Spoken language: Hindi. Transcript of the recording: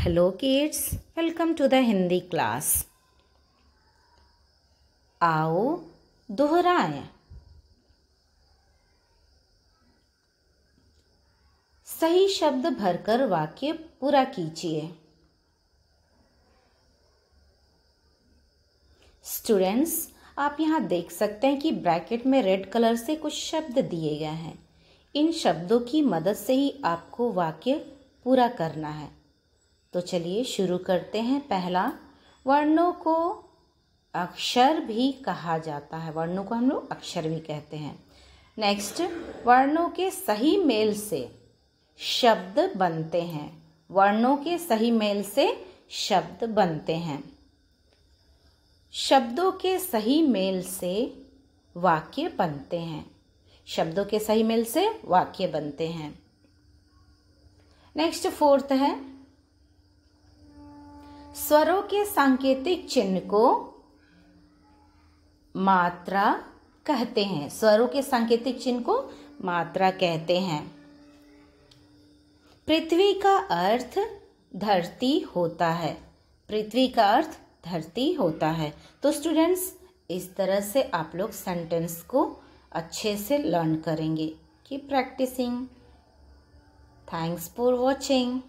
hello kids welcome to the Hindi class आओ दोहराएं सही शब्द भरकर वाक्य पूरा कीजिए स्टूडेंट्स आप यहाँ देख सकते हैं कि ब्रैकेट में रेड कलर से कुछ शब्द दिए गए हैं इन शब्दों की मदद से ही आपको वाक्य पूरा करना है तो चलिए शुरू करते हैं पहला वर्णों को अक्षर भी कहा जाता है वर्णों को हम लोग अक्षर भी कहते हैं नेक्स्ट वर्णों के सही मेल से शब्द बनते हैं वर्णों के सही मेल से शब्द बनते हैं शब्दों के सही मेल से वाक्य बनते हैं शब्दों के सही मेल से वाक्य बनते हैं नेक्स्ट फोर्थ है स्वरों के सांकेतिक चिन्ह को मात्रा कहते हैं स्वरों के सांकेतिक चिन्ह को मात्रा कहते हैं पृथ्वी का अर्थ धरती होता है पृथ्वी का अर्थ धरती होता है तो स्टूडेंट्स इस तरह से आप लोग सेंटेंस को अच्छे से लर्न करेंगे की प्रैक्टिसिंग थैंक्स फॉर वॉचिंग